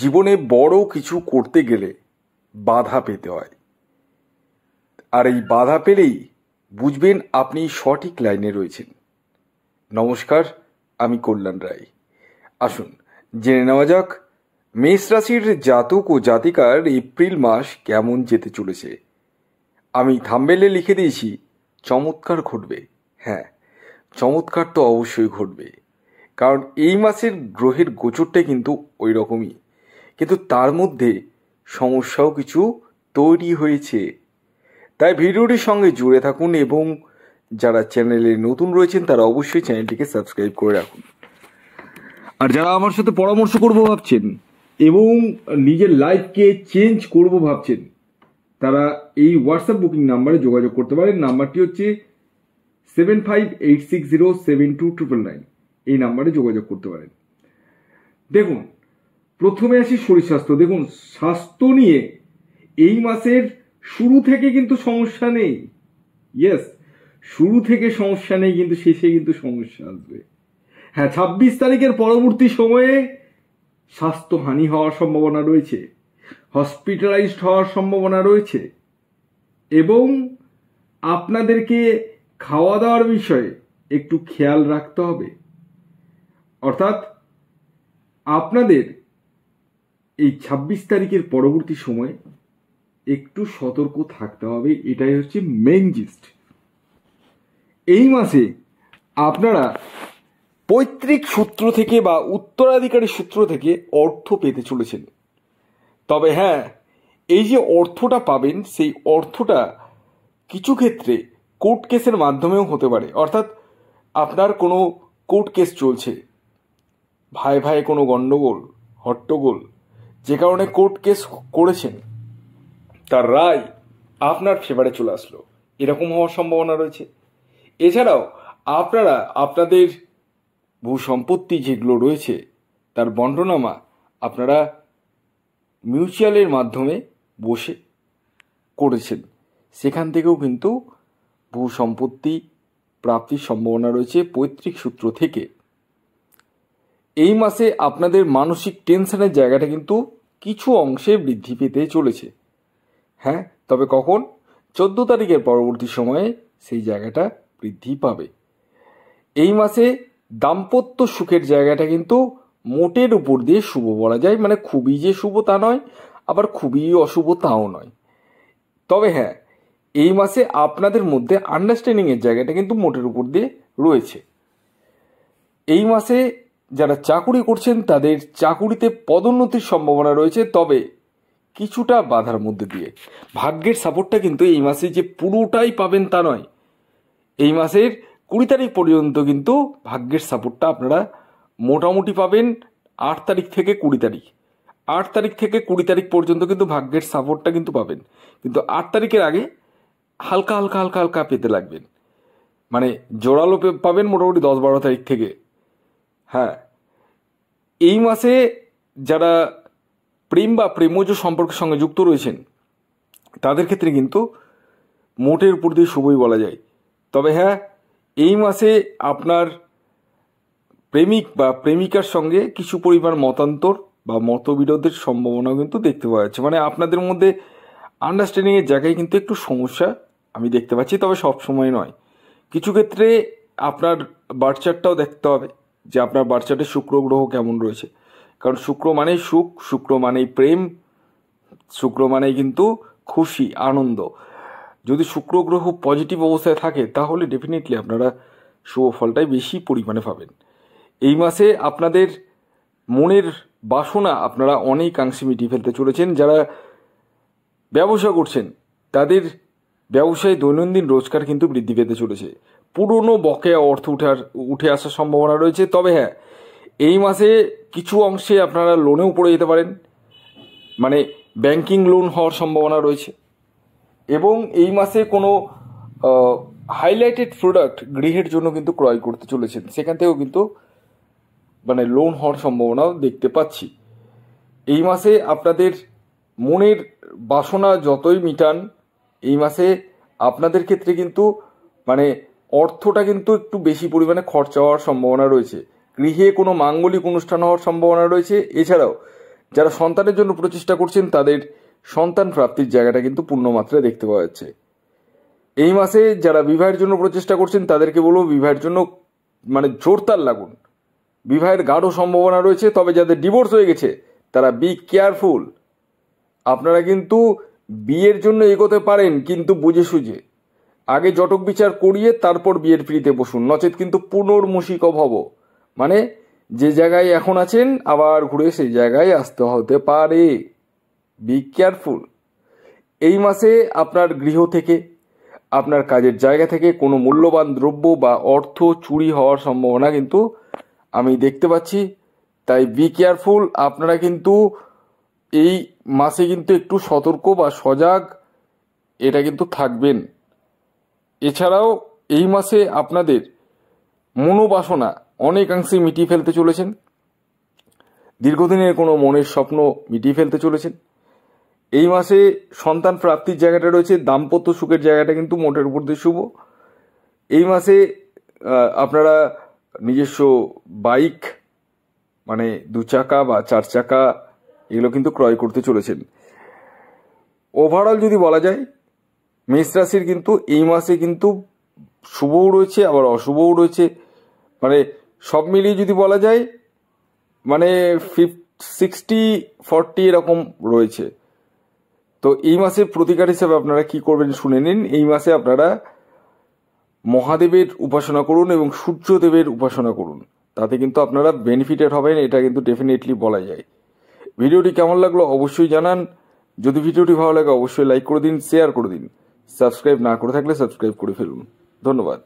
জীবনে বড় কিছু করতে গেলে বাধা পেতে হয় আর এই বাধা পেলেই বুঝবেন আপনি সঠিক লাইনে রয়েছেন নমস্কার আমি কল্যাণ রায় আসুন জেনে নেওয়া যাক মেষ রাশির জাতক ও জাতিকার এপ্রিল মাস কেমন যেতে চলেছে আমি থাম্বেলে লিখে দিয়েছি চমৎকার ঘটবে হ্যাঁ চমৎকার তো অবশ্যই ঘটবে কারণ এই মাসের গ্রহের গোচরটা কিন্তু ওই রকমই কিন্তু তার মধ্যে সমস্যাও কিছু তৈরি হয়েছে তাই ভিডিওটির সঙ্গে জুড়ে থাকুন এবং যারা চ্যানেলে নতুন রয়েছেন তারা অবশ্যই চ্যানেলটিকে সাবস্ক্রাইব করে রাখুন আর যারা আমার সাথে পরামর্শ করব ভাবছেন এবং নিজের লাইফকে চেঞ্জ করব ভাবছেন তারা এই হোয়াটসঅ্যাপ বুকিং নাম্বারে যোগাযোগ করতে পারেন নাম্বারটি হচ্ছে seven five eight six zero seven two triple nine এই নাম্বারে যোগাযোগ করতে পারেন দেখুন প্রথমে আসি শরীর স্বাস্থ্য দেখুন স্বাস্থ্য নিয়ে এই মাসের শুরু থেকে কিন্তু সমস্যা নেই ইয়েস শুরু থেকে সমস্যা নেই কিন্তু শেষে কিন্তু সমস্যা আসবে হ্যাঁ ছাব্বিশ তারিখের পরবর্তী সময়ে স্বাস্থ্যহানি হওয়ার সম্ভাবনা রয়েছে হসপিটালাইজড হওয়ার সম্ভাবনা রয়েছে এবং আপনাদেরকে খাওয়া দাওয়ার বিষয়ে একটু খেয়াল রাখতে হবে অর্থাৎ আপনাদের এই ২৬ তারিখের পরবর্তী সময়ে একটু সতর্ক থাকতে হবে এটাই হচ্ছে মেইন জিস্ট এই মাসে আপনারা পৈতৃক সূত্র থেকে বা উত্তরাধিকারী সূত্র থেকে অর্থ পেতে চলেছেন তবে হ্যাঁ এই যে অর্থটা পাবেন সেই অর্থটা কিছু ক্ষেত্রে কোর্ট কেসের মাধ্যমেও হতে পারে অর্থাৎ আপনার কোনো কোর্ট কেস চলছে ভাই ভাই কোনো গণ্ডগোল হট্টগোল যে কারণে কোর্ট কেস করেছেন তার রায় আপনার ফেভারে চলে আসলো এরকম হওয়ার সম্ভাবনা রয়েছে এছাড়াও আপনারা আপনাদের ভূ সম্পত্তি যেগুলো রয়েছে তার বন্টনামা আপনারা মিউচুয়ালের মাধ্যমে বসে করেছেন সেখান থেকেও কিন্তু ভূ সম্পত্তি প্রাপ্তির সম্ভাবনা রয়েছে পৈতৃক সূত্র থেকে এই মাসে আপনাদের মানসিক টেনশনের জায়গাটা কিন্তু কিছু অংশে বৃদ্ধি পেতে চলেছে হ্যাঁ তবে কখন চোদ্দ তারিখের পরবর্তী সময়ে সেই জায়গাটা বৃদ্ধি পাবে এই মাসে দাম্পত্য সুখের জায়গাটা কিন্তু মোটের উপর দিয়ে শুভ বলা যায় মানে খুবই যে শুভ তা নয় আবার খুবই অশুভ তাও নয় তবে হ্যাঁ এই মাসে আপনাদের মধ্যে আন্ডারস্ট্যান্ডিংয়ের জায়গাটা কিন্তু মোটের উপর দিয়ে রয়েছে এই মাসে যারা চাকুরি করছেন তাদের চাকুরিতে পদোন্নতির সম্ভাবনা রয়েছে তবে কিছুটা বাধার মধ্যে দিয়ে ভাগ্যের সাপোর্টটা কিন্তু এই মাসে যে পুরোটাই পাবেন তা নয় এই মাসের কুড়ি তারিখ পর্যন্ত কিন্তু ভাগ্যের সাপোর্টটা আপনারা মোটামুটি পাবেন আট তারিখ থেকে কুড়ি তারিখ আট তারিখ থেকে কুড়ি তারিখ পর্যন্ত কিন্তু ভাগ্যের সাপোর্টটা কিন্তু পাবেন কিন্তু আট তারিখের আগে হালকা হালকা হালকা হালকা পেতে লাগবেন মানে জোরালো পাবেন মোটামুটি দশ বারো তারিখ থেকে হ্যাঁ এই মাসে যারা প্রেম বা প্রেমজ সম্পর্কের সঙ্গে যুক্ত রয়েছেন তাদের ক্ষেত্রে কিন্তু মোটের উপর দিয়ে শুভই বলা যায় তবে হ্যাঁ এই মাসে আপনার প্রেমিক বা প্রেমিকার সঙ্গে কিছু পরিমাণ মতান্তর বা মতবিরোধের সম্ভাবনাও কিন্তু দেখতে পাওয়া যাচ্ছে মানে আপনাদের মধ্যে আন্ডারস্ট্যান্ডিংয়ের জায়গায় কিন্তু একটু সমস্যা আমি দেখতে পাচ্ছি তবে সব সময় নয় কিছু ক্ষেত্রে আপনার বার্চারটাও দেখতে হবে যে আপনার বাচ্চাটির শুক্র গ্রহ কেমন রয়েছে কারণ শুক্র মানেই সুখ শুক্র মানেই প্রেম শুক্র মানেই কিন্তু খুশি আনন্দ যদি শুক্র গ্রহ পজিটিভ অবস্থায় থাকে তাহলে ডেফিনেটলি আপনারা শুভ ফলটাই বেশি পরিমাণে পাবেন এই মাসে আপনাদের মনের বাসনা আপনারা অনেকাংশে মিটিয়ে ফেলতে চলেছেন যারা ব্যবসা করছেন তাদের ব্যবসায় দৈনন্দিন রোজগার কিন্তু বৃদ্ধি পেতে চলেছে পুরনো বকেয়া অর্থ উঠে উঠে আসার সম্ভাবনা রয়েছে তবে হ্যাঁ এই মাসে কিছু অংশে আপনারা লোনেও পড়ে যেতে পারেন মানে ব্যাংকিং লোন হওয়ার সম্ভাবনা রয়েছে এবং এই মাসে কোনো হাইলাইটেড প্রোডাক্ট গৃহের জন্য কিন্তু ক্রয় করতে চলেছেন সেখান থেকেও কিন্তু মানে লোন হওয়ার সম্ভাবনাও দেখতে পাচ্ছি এই মাসে আপনাদের মনের বাসনা যতই মিটান এই মাসে আপনাদের ক্ষেত্রে কিন্তু মানে অর্থটা কিন্তু একটু বেশি পরিমাণে খরচা হওয়ার সম্ভাবনা রয়েছে গৃহে কোনো মাঙ্গলিক অনুষ্ঠান হওয়ার সম্ভাবনা রয়েছে এছাড়াও যারা সন্তানের জন্য প্রচেষ্টা করছেন তাদের সন্তান প্রাপ্তির জায়গাটা কিন্তু পূর্ণমাত্রায় দেখতে পাওয়া যাচ্ছে এই মাসে যারা বিবাহের জন্য প্রচেষ্টা করছেন তাদেরকে বলবো বিবাহের জন্য মানে জোরদার লাগুন বিবাহের গাঢ় সম্ভাবনা রয়েছে তবে যাদের ডিভোর্স হয়ে গেছে তারা বি কেয়ারফুল আপনারা কিন্তু বিয়ের জন্য এগোতে পারেন কিন্তু বুঝে সুঝে আগে জটক বিচার করিয়ে তারপর বিয়ের পিড়িতে বসুন নচেত কিন্তু পুনর্মুষিক অভাব মানে যে জায়গায় এখন আছেন আবার ঘুরে সেই জায়গায় আসতে হতে পারে বি কেয়ারফুল এই মাসে আপনার গৃহ থেকে আপনার কাজের জায়গা থেকে কোনো মূল্যবান দ্রব্য বা অর্থ চুরি হওয়ার সম্ভাবনা কিন্তু আমি দেখতে পাচ্ছি তাই বি কেয়ারফুল আপনারা কিন্তু এই মাসে কিন্তু একটু সতর্ক বা সজাগ এটা কিন্তু থাকবেন এছাড়াও এই মাসে আপনাদের মনোবাসনা অনেকাংশে মিটিয়ে ফেলতে চলেছেন দীর্ঘদিনের কোনো মনের স্বপ্ন মিটিয়ে ফেলতে চলেছেন এই মাসে সন্তান প্রাপ্তির জায়গাটা রয়েছে দাম্পত্য সুখের জায়গাটা কিন্তু মোটের উপর দিয়ে শুভ এই মাসে আপনারা নিজস্ব বাইক মানে দু চাকা বা চার চাকা এগুলো কিন্তু ক্রয় করতে চলেছেন ওভারঅল যদি বলা যায় মেষ রাশির কিন্তু এই মাসে কিন্তু শুভও রয়েছে আবার অশুভও রয়েছে মানে সব মিলিয়ে যদি বলা যায় মানে ফিফ সিক্সটি ফর্টি এরকম রয়েছে তো এই মাসের প্রতিকার হিসাবে আপনারা কি করবেন শুনে নিন এই মাসে আপনারা মহাদেবের উপাসনা করুন এবং সূর্যদেবের উপাসনা করুন তাতে কিন্তু আপনারা বেনিফিটেড হবেন এটা কিন্তু ডেফিনেটলি বলা যায় ভিডিওটি কেমন লাগলো অবশ্যই জানান যদি ভিডিওটি ভালো লাগে অবশ্যই লাইক করে দিন শেয়ার করে দিন সাবস্ক্রাইব না করে থাকলে সাবস্ক্রাইব করে ফেলুন ধন্যবাদ